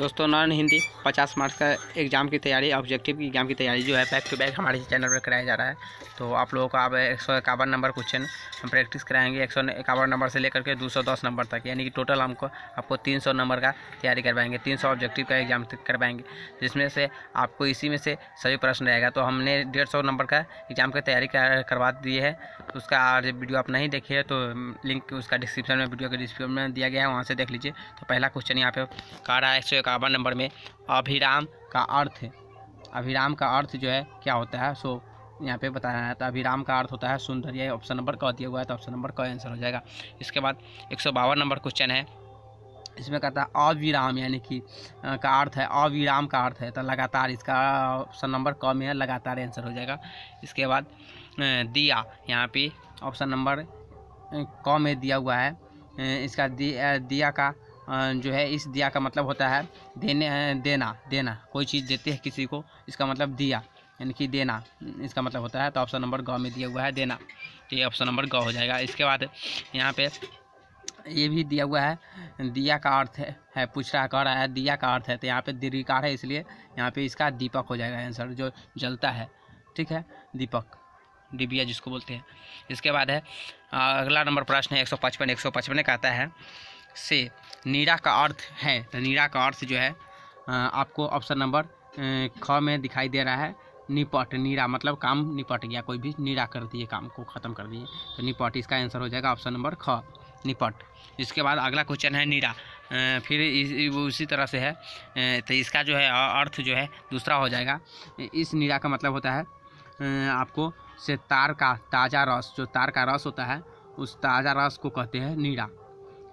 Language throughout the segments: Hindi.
दोस्तों नॉन हिंदी 50 मार्क्स का एग्ज़ाम की तैयारी ऑब्जेक्टिव की एग्ज़ाम की तैयारी जो है बैक टू बैक हमारे चैनल पर कराया जा रहा है तो आप लोगों को अब एक सौ इक्यावन नंबर क्वेश्चन हम प्रैक्टिस कराएंगे एक सौ इक्यावन नंबर से लेकर के दो सौ दस नंबर तक यानी कि टोटल हमको आपको तीन सौ नंबर का तैयारी करवाएंगे तीन सौ ऑब्जेक्टिव का एग्ज़ाम करवाएंगे जिसमें से आपको इसी में से सभी प्रश्न रहेगा तो हमने डेढ़ सौ नंबर का एग्ज़ाम की तैयारी करवा दी है उसका आज वीडियो आप नहीं देखिए तो लिंक उसका डिस्क्रिप्शन में वीडियो के डिस्क्रिप्शन में दिया गया है वहाँ से देख लीजिए तो पहला क्वेश्चन यहाँ पे कह रहा है एक इक्यावन नंबर में अभिराम का अर्थ अभिराम का अर्थ जो है क्या होता है सो यहाँ पे बताया है तो अभिराम का अर्थ होता है सुंदर यह ऑप्शन नंबर का दिया हुआ है तो ऑप्शन नंबर का आंसर हो जाएगा इसके बाद एक नंबर क्वेश्चन है इसमें कहता है अविराम यानी कि का अर्थ है अविराम का अर्थ है तो लगातार इसका ऑप्शन नंबर कम में है लगातार आंसर हो जाएगा इसके बाद दिया यहाँ पे ऑप्शन नंबर क में दिया हुआ है इसका दिया का जो है इस दिया का मतलब होता है देने देना देना कोई चीज़ देते हैं किसी को इसका मतलब दिया यानी कि देना इसका मतलब होता है तो ऑप्शन नंबर गौ में दिया हुआ है देना तो ये ऑप्शन नंबर गौ हो जाएगा इसके बाद यहाँ पे ये भी दिया हुआ है दिया का अर्थ है, है पूछ रहा कह रहा है दिया का अर्थ है तो यहाँ पे दीर्घकार है इसलिए यहाँ पे इसका दीपक हो जाएगा आंसर जो जलता है ठीक है दीपक डिबिया जिसको बोलते हैं इसके बाद है अगला नंबर प्रश्न है एक सौ पचपन एक सौ पचपन का आता है से नीरा का अर्थ है तो नीरा का अर्थ जो है आपको ऑप्शन नंबर ख में दिखाई दे रहा है निपट नीरा मतलब काम निपट गया कोई भी नीरा कर दिए काम को ख़त्म कर दिए तो निपट इसका आंसर हो जाएगा ऑप्शन नंबर ख निपट इसके बाद अगला क्वेश्चन है नीरा फिर इस, वो उसी तरह से है तो इसका जो है अर्थ जो है दूसरा हो जाएगा इस नीरा का मतलब होता है आपको से तार का ताज़ा रस जो तार का रस होता है उस ताज़ा रस को कहते हैं नीरा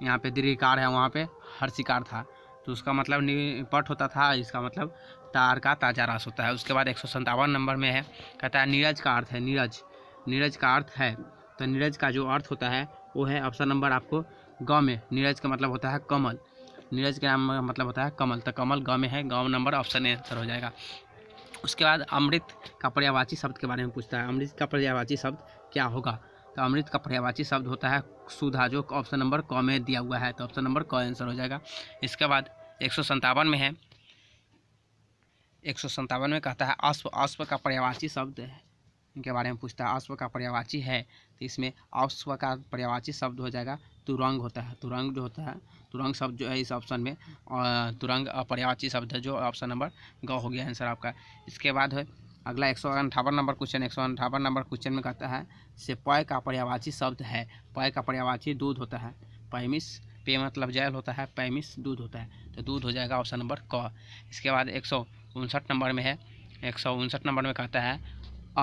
यहाँ पे दीर्घकार है वहाँ पे हर शिकार था तो उसका मतलब निपट होता था इसका मतलब तार का ताजा रास होता है उसके बाद एक नंबर में है कहता है नीरज का अर्थ है नीरज नीरज का अर्थ है तो नीरज का जो अर्थ होता है वो है ऑप्शन नंबर आपको गाँव में नीरज का मतलब होता है कमल नीरज के नाम मतलब होता है कमल तो कमल गाँव में है गाँव नंबर ऑप्शन ए आंसर हो जाएगा उसके बाद अमृत का पर्यावाची शब्द के बारे में पूछता है अमृत का पर्यावाची शब्द क्या होगा तो अमृत का पर्यावाची शब्द होता है सुधा जो ऑप्शन नंबर क में दिया हुआ है तो ऑप्शन नंबर क आंसर हो जाएगा इसके बाद एक में है एक में कहता है अश्व अश्व का पर्यावाची शब्द है इनके बारे में पूछता है अश्व का पर्यावाची है तो इसमें अश्व का पर्यावाची शब्द हो जाएगा तुरंग होता है तुरंग जो होता है तुरंग शब्द जो है इस ऑप्शन में तुरंग पर्यावाची शब्द है जो ऑप्शन नंबर ग हो गया आंसर आपका इसके बाद है अगला एक सौ अंठावन नंबर क्वेश्चन एक सौ अंठावन नंबर क्वेश्चन में कहता है से पय का पर्यावाची शब्द है पय का पर्यावाची दूध होता है पैमिस पे मतलब जैल होता है पैमिस दूध होता है तो दूध हो जाएगा ऑप्शन नंबर क इसके बाद एक सौ उनसठ नंबर में है एक सौ उनसठ नंबर में कहता है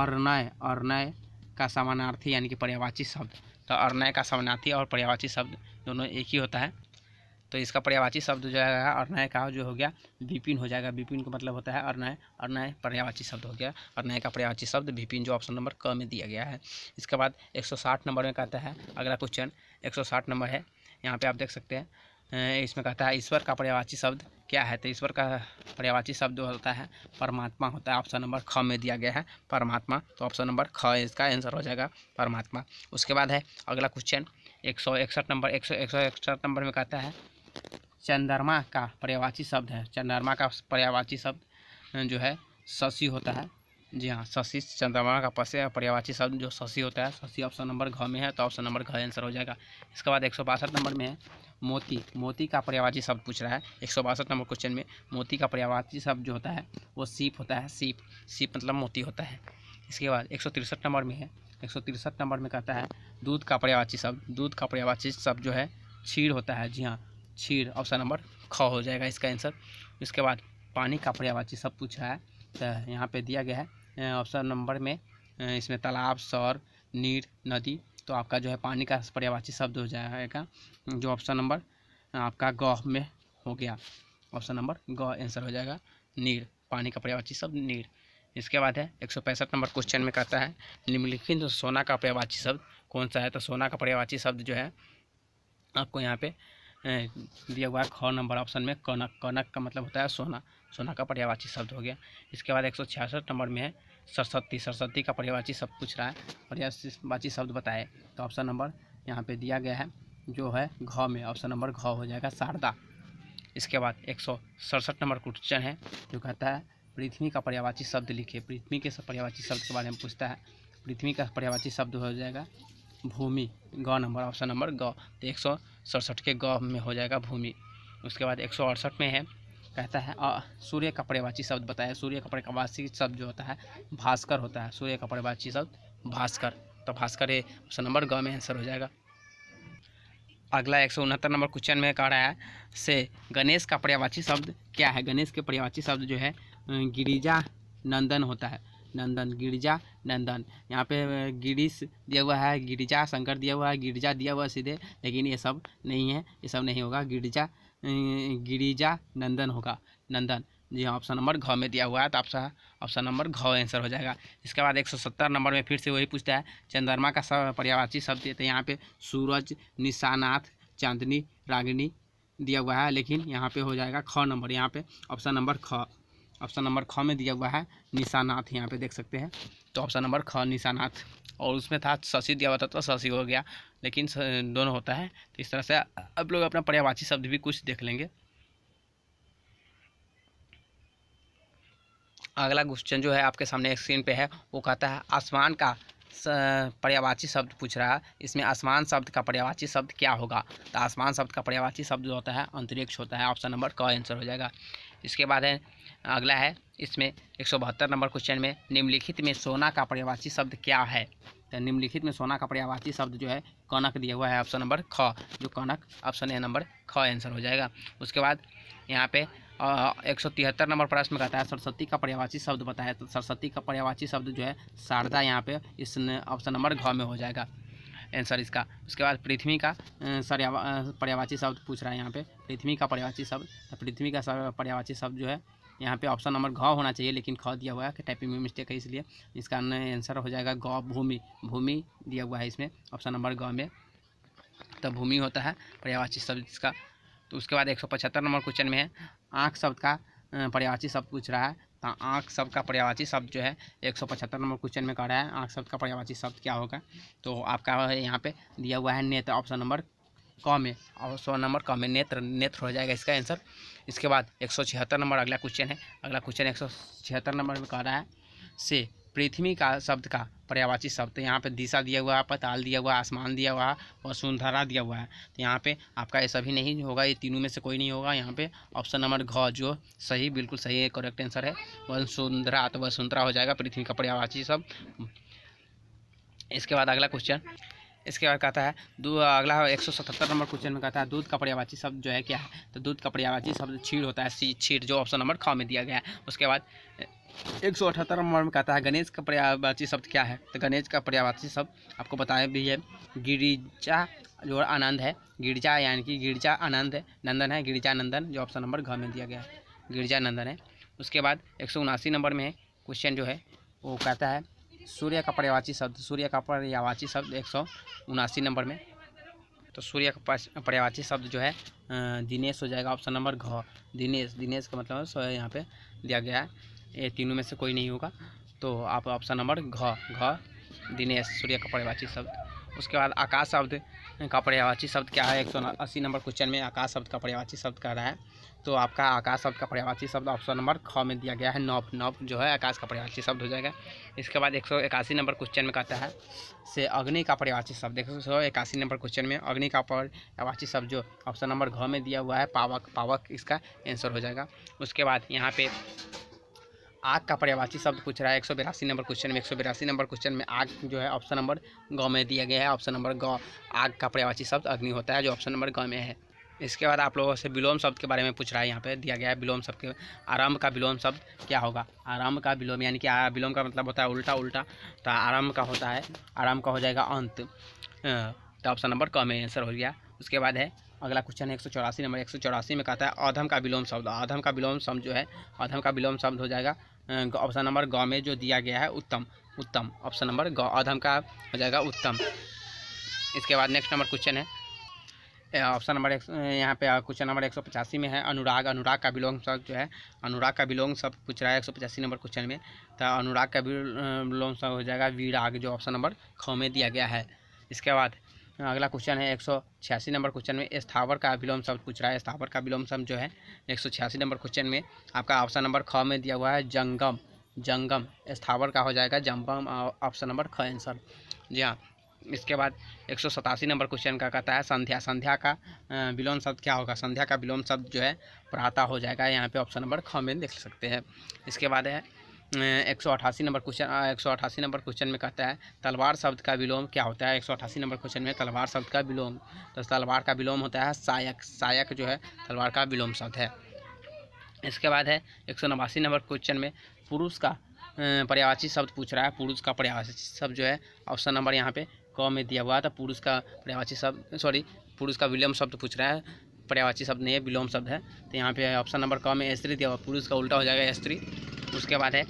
अरनय अरनय का समानार्थी यानी कि पर्यावाची शब्द तो अरनय का समानार्थी और पर्यावाची शब्द दोनों एक ही होता है तो इसका पर्यावाची शब्द हो जाएगा अरनाय का जो हो गया विपिन हो जाएगा विपिन का मतलब होता है अरनाय अरनाय पर्यावाची शब्द हो गया अरनाय का पर्यावाची शब्द विपिन जो ऑप्शन नंबर क में दिया गया है इसके बाद एक नंबर में कहता है अगला क्वेश्चन एक नंबर है यहाँ पर आप देख सकते हैं इसमें कहता है ईश्वर का पर्यावाची शब्द क्या है तो ईश्वर का पर्यावाची शब्द होता है परमात्मा होता है ऑप्शन नंबर ख में दिया गया है परमात्मा तो ऑप्शन नंबर ख इसका आंसर हो जाएगा परमात्मा उसके बाद है अगला क्वेश्चन एक सौ इकसठ नंबर एक सौ एक सौ इकसठ नंबर में कहता है चंद्रमा का पर्यावाची शब्द है चंद्रमा का पर्यावाची शब्द जो है शशि होता है जी हाँ शशि चंद्रमा का पसे पर्यावाची शब्द जो शशि होता है शशि ऑप्शन नंबर घ में है तो ऑप्शन नंबर घ आंसर हो जाएगा इसके बाद एक नंबर में है मोती मोती का पर्यावाची शब्द पूछ रहा है एक नंबर क्वेश्चन में मोती का पर्यावाची शब्द जो होता है वो सीप होता है सीप सीप मतलब मोती होता है इसके बाद एक नंबर में है एक नंबर में कहता है दूध का पर्यावाची शब्द दूध का पर्यावाची शब्द जो है छीर होता है जी हाँ छीर ऑप्शन नंबर ख हो जाएगा इसका आंसर इसके बाद पानी का पर्यावाची सब पूछा है तो यहाँ पे दिया गया है ऑप्शन नंबर में इसमें तालाब सौर नीर नदी तो आपका जो है पानी का पर्यावाची शब्द हो जाएगा जो ऑप्शन नंबर आपका ग में हो गया ऑप्शन नंबर ग आंसर हो जाएगा नीर पानी का पर्यावाची शब्द नीर इसके बाद है एक नंबर क्वेश्चन में कहता है निम्नलिखित जो सोना का पर्यावाची शब्द कौन सा है तो सोना का पर्यावाची शब्द जो है आपको यहाँ पर दिया हुआ है ख नंबर ऑप्शन में कनक कनक का मतलब होता है सोना सोना का पर्यावाची शब्द हो गया इसके बाद एक नंबर में है सरस्वती सरस्वती का पर्यावाची शब्द पूछ रहा है पर्यावाची शब्द बताए तो ऑप्शन नंबर यहाँ पे दिया गया है जो है घ में ऑप्शन नंबर घ हो जाएगा शारदा इसके बाद एक नंबर क्वेश्चन है जो कहता है पृथ्वी का पर्यावाची शब्द लिखे पृथ्वी के पर्यावाची शब्द के बारे में पूछता है पृथ्वी का पर्यावाची शब्द हो जाएगा भूमि ग नंबर ऑप्शन नंबर ग तो एक सौ सड़सठ के गौ में हो जाएगा भूमि उसके बाद एक सौ अड़सठ में है कहता है आ, सूर्य कपड़ेवाची शब्द बताया सूर्य कपड़ेवाची शब्द जो होता है भास्कर होता है सूर्य कपड़ेवाची शब्द भास्कर तो भास्कर ये सौ नंबर ग में आंसर हो जाएगा अगला एक सौ उनहत्तर नंबर क्वेश्चन में कह रहा है से गणेश का पर्यावाची शब्द क्या है गणेश के पर्यावाची शब्द जो है गिरिजा नंदन होता है नंदन गिरिजा नंदन यहाँ पे गिरीश दिया हुआ है गिरिजा शंकर दिया हुआ है गिरिजा दिया हुआ है सीधे लेकिन ये सब नहीं है ये सब नहीं होगा गिरिजा गिरिजा नंदन होगा नंदन जी हाँ ऑप्शन नंबर घ में दिया हुआ है तो आपका ऑप्शन नंबर घ आंसर हो जाएगा इसके बाद 170 नंबर में फिर से वही पूछता है चंद्रमा का सब पर्यावाची शब्द देते हैं तो यहाँ पे सूरज निशानाथ चांदनी रागिनी दिया हुआ है लेकिन यहाँ पे हो जाएगा ख नंबर यहाँ पे ऑप्शन नंबर ख ऑप्शन नंबर ख में दिया हुआ है निशानाथ यहाँ पे देख सकते हैं तो ऑप्शन नंबर ख निशानाथ और उसमें था शशि दिया हुआ था तो शशि हो गया लेकिन दोनों होता है तो इस तरह से अब लोग अपना पर्यावाची शब्द भी कुछ देख लेंगे अगला क्वेश्चन जो है आपके सामने स्क्रीन पे है वो कहता है आसमान का पर्यावाची शब्द पूछ रहा है इसमें आसमान शब्द का पर्यावाची शब्द क्या होगा तो आसमान शब्द का पर्यावाची शब्द जो होता है अंतरिक्ष होता है ऑप्शन नंबर क आंसर हो जाएगा इसके बाद है अगला है इसमें एक नंबर क्वेश्चन में निम्नलिखित में सोना का पर्यावाची शब्द क्या है तो निम्नलिखित में सोना का पर्यावाची शब्द जो है कनक दिया हुआ है ऑप्शन नंबर ख जो कनक ऑप्शन है नंबर ख आंसर हो जाएगा उसके बाद यहाँ पे एक सौ तिहत्तर नंबर प्रश्न कहता है सरस्वती का पर्यावाची शब्द बताया तो सरस्वती का पर्यावाची शब्द जो है शारदा यहाँ पे इस ऑप्शन नंबर घ में हो जाएगा आंसर इसका उसके बाद पृथ्वी का पर्यावाची शब्द पूछ रहा है यहाँ पे पृथ्वी का पर्यावाची शब्द तो पृथ्वी का पर्यावाची शब्द जो है यहाँ पे ऑप्शन नंबर घ होना चाहिए लेकिन ख दिया हुआ है टाइपिंग में मिस्टेक है इसलिए इसका आंसर हो जाएगा गौ भूमि भूमि दिया हुआ है इसमें ऑप्शन नंबर ग में तो भूमि होता है पर्यावाची शब्द इसका तो उसके बाद एक सौ पचहत्तर नंबर क्वेश्चन में है आँख शब्द का पर्यावाची शब्द पूछ रहा है तो आँख शब्द का पर्यावाची शब्द जो है एक सौ पचहत्तर नंबर क्वेश्चन में कह रहा है आँख शब्द का पर्यावाची शब्द क्या होगा तो आपका यहाँ पे दिया हुआ है नेता ऑप्शन नंबर कम है और सौ नंबर कम है नेत्र नेत्र हो जाएगा इसका आंसर इसके बाद एक सौ छिहत्तर नंबर अगला क्वेश्चन है अगला क्वेश्चन एक सौ छिहत्तर नंबर में कह रहा है से पृथ्वी का शब्द का पर्यावाची शब्द यहाँ पे दिशा दिया हुआ है पताल दिया हुआ आसमान दिया हुआ और सुंदरा दिया हुआ है तो यहाँ पे आपका ये सभी नहीं होगा ये तीनों में से कोई नहीं होगा यहाँ पे ऑप्शन नंबर घ जो सही बिल्कुल सही है करेक्ट आंसर है वह सुंदरा तो वह सुंदरा हो जाएगा पृथ्वी का पर्यावाची शब्द इसके बाद अगला क्वेश्चन इसके बाद कहता है अगला एक सौ सतहत्तर नंबर क्वेश्चन में कहता है दूध का पर्यावाची शब्द जो है क्या है तो दूध का पर्यावाची शब्द छीड़ होता है छीड़ जो ऑप्शन नंबर ख में दिया गया है उसके बाद एक सौ अठहत्तर नंबर में कहता है गणेश का पर्यावाची शब्द क्या है तो गणेश का पर्यावाची शब्द आपको बताया भी है गिरिजा जो आनंद है गिरिजा यानी कि गिरिजा आनंद नंदन है गिरिजा नंदन जो ऑप्शन नंबर घ में दिया गया है गिरिजा नंदन है उसके बाद एक नंबर में क्वेश्चन जो है वो कहता है सूर्य का पर्यावाची शब्द सूर्य का पर्यावाची शब्द एक सौ उनासी नंबर में तो सूर्य का पर्यावाची शब्द जो है दिनेश हो जाएगा ऑप्शन नंबर घ दिनेश दिनेश का मतलब यहाँ पे दिया गया है ये तीनों में से कोई नहीं होगा तो आप ऑप्शन नंबर घ घ दिनेश सूर्य का पर्यावाची शब्द उसके बाद आकाश शब्द का पर्यावाची शब्द क्या है एक सौ अस्सी नंबर क्वेश्चन में आकाश शब्द का पर्यावाची शब्द कह रहा है तो आपका आकाश शब्द का पर्यावाची शब्द ऑप्शन नंबर ख में दिया गया है नौप नौप जो है आकाश का पर्यावाची शब्द हो जाएगा इसके बाद एक सौ इक्यासी नंबर क्वेश्चन में कहता है से अग्नि का पर्यावाची शब्द एक सौ इक्यासी नंबर क्वेश्चन में अग्नि का पर्यावाची शब्द जो ऑप्शन नंबर घ में दिया हुआ है पावक पावक इसका आंसर हो जाएगा उसके बाद यहाँ पे आग का पर्यावाची शब्द पूछ रहा है एक सौ बिरासी नंबर क्वेश्चन में एक सौ बिरासी नंबर क्वेश्चन में आग जो है ऑप्शन नंबर गौ में दिया गया है ऑप्शन नंबर गौ आग का पर्यावाची शब्द अग्नि होता है जो ऑप्शन नंबर गौ में है इसके बाद आप लोगों से विलोम शब्द के बारे में पूछ रहा है यहाँ पे दिया गया है विलोम शब्द के आरंभ का विलोम शब्द क्या होगा आरंभ का विलोम यानी कि विलोम का मतलब होता है उल्टा उल्टा तो आरंभ का होता है आरंभ का हो जाएगा अंत तो ऑप्शन नंबर क में आंसर हो गया उसके बाद है अगला क्वेश्चन है एक सौ चौरासी नंबर एक सौ चौरासी में कहता है अधम का विलोम शब्द अधम का विलोम शब्द जो है अधम का विलोम शब्द हो जाएगा ऑप्शन नंबर ग में जो दिया गया है उत्तम उत्तम ऑप्शन नंबर ग अधम का हो जाएगा उत्तम इसके बाद नेक्स्ट नंबर क्वेश्चन है ऑप्शन नंबर एक यहाँ पे क्वेश्चन नंबर एक सौ पचासी में है अनुराग अनुराग का बिलोंग सब जो है अनुराग का बिलोंग सब पूछ रहा है एक सौ पचासी नंबर क्वेश्चन में तो अनुराग का बिलोंग सब हो जाएगा वीराग जो ऑप्शन नंबर ख में दिया गया है इसके बाद हाँ, अगला क्वेश्चन है एक सौ छियासी नंबर क्वेश्चन में स्थावर का विलोम शब्द पूछ रहा है स्थावर का विलोम शब्द जो है एक सौ छियासी नंबर क्वेश्चन में आपका ऑप्शन नंबर ख में दिया हुआ है जंगम जंगम स्थावर का हो जाएगा जंगम ऑप्शन नंबर ख आंसर जी हाँ इसके बाद एक सौ सतासी नंबर क्वेश्चन का कहता है संध्या संध्या का विलोम शब्द क्या होगा संध्या का विलोम शब्द जो है प्रातः हो जाएगा यहाँ पे ऑप्शन नंबर ख में देख सकते हैं इसके बाद है एक सौ अठासी नंबर क्वेश्चन एक सौ अठासी नंबर क्वेश्चन में कहता है तलवार शब्द का विलोम क्या होता है एक सौ अठासी नंबर क्वेश्चन में तलवार शब्द का विलोम तो तलवार का विलोम होता है सायक सायक जो है तलवार का विलोम शब्द है इसके बाद है एक सौ नवासी नंबर क्वेश्चन में पुरुष का पर्यावाची शब्द पूछ रहा है पुरुष का पर्यावाची शब्द जो है ऑप्शन नंबर यहाँ पे क में दिया हुआ था तो पुरुष का पर्यावाची शब्द सॉरी पुरुष का विलोम शब्द पूछ रहा है पर्यावाची शब्द नहीं है विलोम शब्द है तो यहाँ पे ऑप्शन नंबर क में स्त्री दिया हुआ पुरुष का उल्टा हो जाएगा स्त्री तो उसके बाद है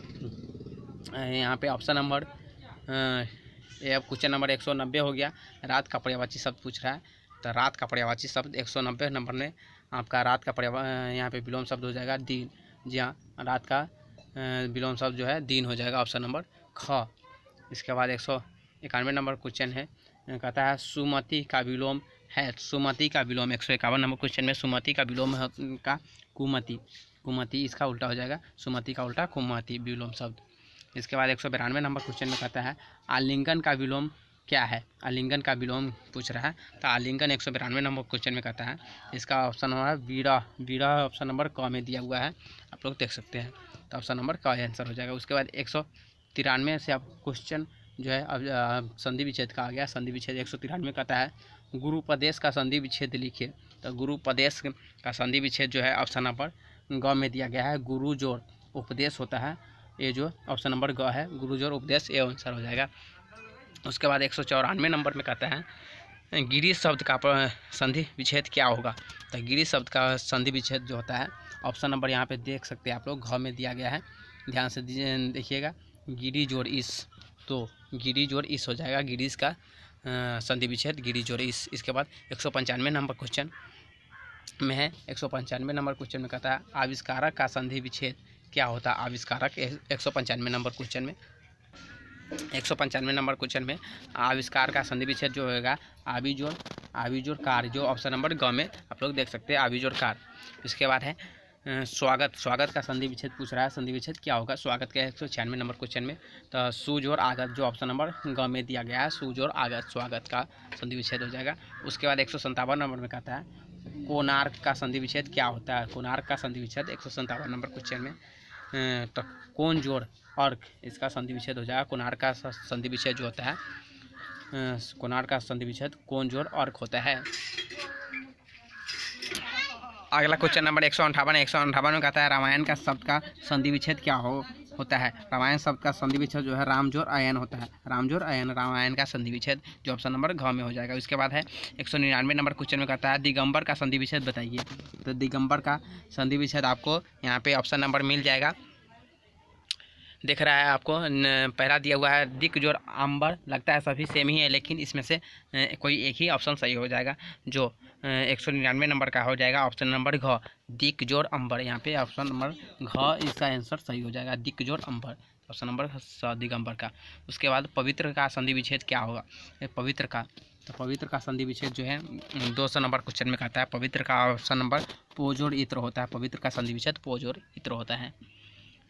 यहाँ पे ऑप्शन नंबर ये अब क्वेश्चन नंबर एक सौ नब्बे हो गया रात का पर्यावाची शब्द पूछ रहा है तो रात का पर्यावाची शब्द एक सौ नब्बे नंबर में आपका रात का पर्यावा यहाँ पे विलोम शब्द हो जाएगा दिन जी हाँ रात का विलोम शब्द जो है दिन हो जाएगा ऑप्शन नंबर ख इसके बाद एक सौ इक्यानवे नंबर क्वेश्चन है कहता है सुमति का विलोम है सुमति का विलोम एक सौ इक्यावन नंबर क्वेश्चन में सुमति का विलोम का कुमति कुमति इसका उल्टा हो जाएगा सुमति का उल्टा कुमति विलोम शब्द इसके बाद एक सौ बिरानवे नंबर क्वेश्चन में कहता है आलिंगन का विलोम क्या है आलिंगन का विलोम पूछ रहा है तो आलिंगन एक सौ बिरानवे नंबर क्वेश्चन में कहता है इसका ऑप्शन हमारा वीरा वीरा ऑप्शन नंबर क में दिया हुआ है आप लोग देख सकते हैं तो ऑप्शन नंबर क आंसर हो जाएगा उसके बाद एक सौ तिरानवे से आप क्वेश्चन जो है अब संधि विच्छेद का आ गया संधि विच्छेद एक सौ तिरानवे कहता है गुरुपदेश का संधि विच्छेद लिखिए तो गुरुपदेश का संधि विच्छेद जो है ऑप्शन नंबर ग में दिया गया है गुरु जोर उपदेश होता है ये जो ऑप्शन नंबर ग है गुरु जोर उपदेश ये आंसर हो जाएगा उसके बाद एक सौ चौरानवे नंबर में कहते हैं गिरी शब्द का संधि विच्छेद क्या होगा तो गिरी शब्द का संधि विच्छेद जो होता है ऑप्शन नंबर यहाँ पे देख सकते हैं आप लोग घ में दिया गया है ध्यान से देखिएगा गिरी जोर इस तो गिरी जोर इस हो जाएगा गिरीश का संधि विच्छेद गिरी जोर इस इसके बाद एक सौ पंचानवे नंबर क्वेश्चन में है एक सौ पंचानवे नंबर क्वेश्चन में कहता है आविष्कारक का संधि विच्छेद क्या होता है आविष्कारक एक सौ पंचानवे नंबर क्वेश्चन में एक सौ पंचानवे नंबर क्वेश्चन में आविष्कार का संधि विच्छेद जो होगा आविजोर आविजोर कार जो ऑप्शन नंबर ग में आप लोग देख सकते हैं आविजोर कार इसके बाद है स्वागत स्वागत का संधि विच्छेद पूछ रहा है संधि विच्छेद क्या होगा स्वागत का एक सौ छियानवे नंबर क्वेश्चन में तो सूज और आगत जो ऑप्शन नंबर ग में दिया गया है सूज और आगत स्वागत का संधि विच्छेद हो जाएगा उसके बाद एक सौ नंबर में कहता है कोणार्क का संधि विच्छेद क्या होता है कोणार्क का संधि विच्छेद एक नंबर क्वेश्चन में तो कौन जोड़ अर्क इसका संधि विच्छेद हो जाएगा कोणार्क का संधि विच्छेद जो होता है कोणार्क का संधि विच्छेद कौन जोड़ अर्क होता है अगला क्वेश्चन नंबर एक सौ अंठावन एक सौ अंठावन में कहता है रामायण का शब्द का संधि विच्छेद क्या हो होता है रामायण शब्द का संधि विच्छेद जो है रामजोर आयन होता है रामजोर आयन रामायण का संधि विच्छेद जो ऑप्शन नंबर घ में हो जाएगा उसके बाद है एक सौ निन्यानवे नंबर क्वेश्चन में कहता है दिगंबर का संधि विच्छेद बताइए तो दिगंबर का संधि विच्छेद आपको यहाँ पे ऑप्शन नंबर मिल जाएगा दिख रहा है आपको पहरा दिया हुआ है दिक जोर अंबर लगता है सभी सेम ही है लेकिन इसमें से कोई एक ही ऑप्शन सही हो जाएगा जो एक सौ निन्यानवे नंबर का हो जाएगा ऑप्शन नंबर घ दिक जोर अम्बर यहाँ पे ऑप्शन नंबर घ इसका आंसर सही हो जाएगा दिक जोर अंबर ऑप्शन नंबर स दिगंबर का उसके बाद पवित्र का संधि विच्छेद क्या होगा पवित्र का तो पवित्र का संधि विच्छेद जो है दो सौ नंबर क्वेश्चन में कहता है पवित्र का ऑप्शन नंबर पोजोर इत्र होता है पवित्र का संधि विच्छेद पोजोर इत्र होता है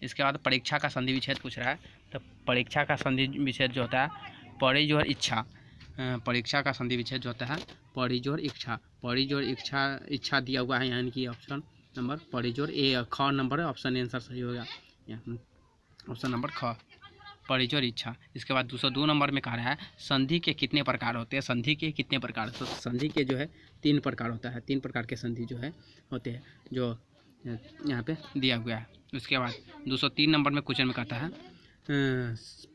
इसके बाद परीक्षा का संधि विच्छेद पूछ रहा है तो परीक्षा का संधि विच्छेद जो होता है परिजोर इच्छा परीक्षा का संधि विच्छेद जो होता है परिजोर इच्छा परिजोर इच्छा इच्छा दिया हुआ है यानी कि ऑप्शन नंबर परिजोर ए ख नंबर है ऑप्शन आंसर सही होगा ऑप्शन नंबर ख परिजोर इच्छा इसके बाद दूसरा दो नंबर में कह रहा है संधि के कितने प्रकार होते हैं संधि के कितने प्रकार तो संधि के जो है तीन प्रकार होता है तीन प्रकार के संधि जो है होते हैं जो यहाँ पे दिया हुआ है उसके बाद 203 नंबर में क्वेश्चन में कहता है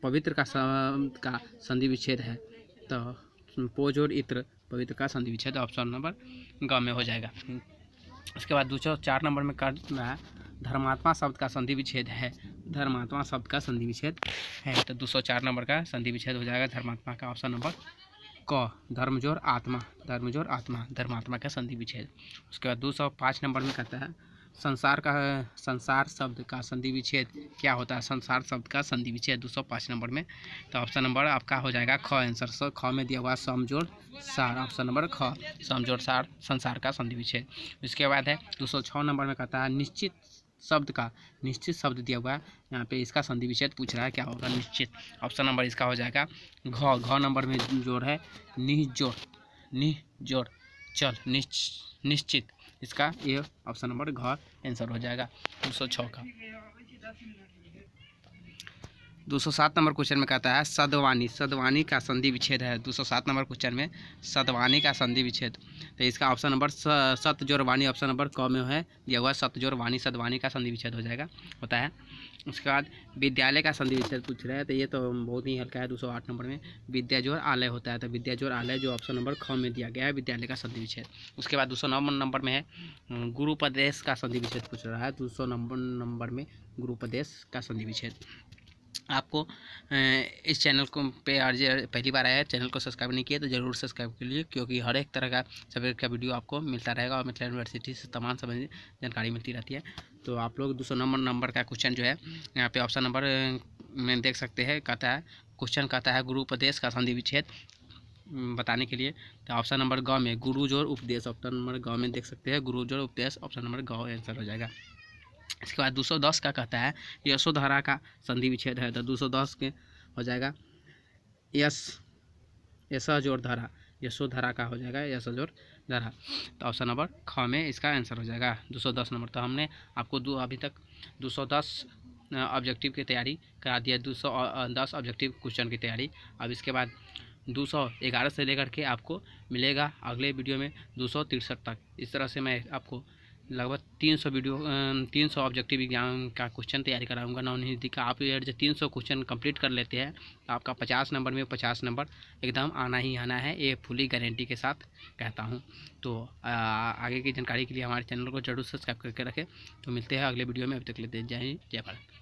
पवित्र का शब्द का संधि विच्छेद है तो पोज और इत्र पवित्र का संधि विच्छेद ऑप्शन नंबर ग में हो जाएगा उसके बाद दो चार नंबर में कर धर्मात्मा शब्द का संधि विच्छेद है धर्मात्मा शब्द का संधि विच्छेद है तो दो सौ चार नंबर का संधि विच्छेद हो जाएगा धर्मात्मा का ऑप्शन नंबर क धर्मजोर आत्मा धर्मजोर आत्मा धर्मात्मा का संधि विच्छेद उसके बाद दो सौ पाँच नंबर में कहता है संसार का संसार शब्द का संधि विच्छेद क्या होता है संसार शब्द का संधि विच्छेद दो सौ पाँच नंबर में तो ऑप्शन नंबर आपका हो जाएगा ख आंसर सो ख में दिया हुआ समझोर सार ऑप्शन नंबर ख समझोर सार संसार का संधि विच्छेद इसके बाद है दो सौ छः नंबर में कहता है निश्चित शब्द का निश्चित शब्द दिया हुआ है यहाँ पे इसका संधि विच्छेद पूछ रहा है क्या होगा निश्चित ऑप्शन नंबर इसका हो जाएगा घ घ नंबर में जोड़ है निजोर निजोर चल निश्चित इसका ये ऑप्शन नंबर घर आंसर हो जाएगा दो का 207 नंबर क्वेश्चन में कहता है सदवानी सदवानी का संधि विच्छेद है 207 नंबर क्वेश्चन में सदवानी का संधि विच्छेद तो इसका ऑप्शन नंबर सतजोर वाणी ऑप्शन नंबर क में है दिया हुआ सतजोर वाणी सदवानी का संधि विच्छेद हो जाएगा होता है उसके बाद विद्यालय का संधि विच्छेद पूछ रहे हैं तो ये तो बहुत ही हल्का है दो नंबर में विद्याजोर आलय होता है तो विद्याजोर आलय जो ऑप्शन नंबर ख में दिया गया है विद्यालय का संधि विच्छेद उसके बाद दो नंबर में है गुरुपदेश का संधि विच्छेद पूछ रहा है दो नंबर में गुरुपदेश का संधि विच्छेद आपको इस चैनल को पे आर जे पहली बार आया है चैनल को सब्सक्राइब नहीं किया तो जरूर सब्सक्राइब कर लीजिए क्योंकि हर एक तरह का सब्जेक्ट का वीडियो आपको मिलता रहेगा और मिथिला यूनिवर्सिटी से तमाम समझ जानकारी मिलती रहती है तो आप लोग दूसरा नंबर नंबर का क्वेश्चन जो है यहाँ पे ऑप्शन नंबर में देख सकते हैं कहता है क्वेश्चन कहता है गुरु उपदेश का संधि विच्छेद बताने के लिए तो ऑप्शन नंबर गाँव में गुरु जोर उपदेश ऑप्शन नंबर गाँव में देख सकते हैं गुरु जोर उपदेश ऑप्शन नंबर गाँव आंसर हो जाएगा इसके बाद 210 का कहता है यशोधरा का संधि विच्छेद है तो 210 के हो जाएगा यश यशोर धरा यशोधरा का हो जाएगा यशोर धरा तो ऑप्शन नंबर ख में इसका आंसर हो जाएगा 210 नंबर तो हमने आपको दो अभी तक 210 ऑब्जेक्टिव की तैयारी करा दिया 210 ऑब्जेक्टिव क्वेश्चन की तैयारी अब इसके बाद 211 से लेकर के आपको मिलेगा अगले वीडियो में दो तक इस तरह से मैं आपको लगभग तीन सौ वीडियो तीन सौ ऑब्जेक्टिव एग्जाम का क्वेश्चन तैयारी कराऊंगा नॉन हिंदी का आप जब तीन सौ क्वेश्चन कंप्लीट कर लेते हैं तो आपका पचास नंबर में पचास नंबर एकदम आना ही आना है ये फुली गारंटी के साथ कहता हूँ तो आ, आगे की जानकारी के लिए हमारे चैनल को जरूर सब्सक्राइब करके रखें तो मिलते हैं अगले वीडियो में अभी तक लेते जय हिंद जय भारत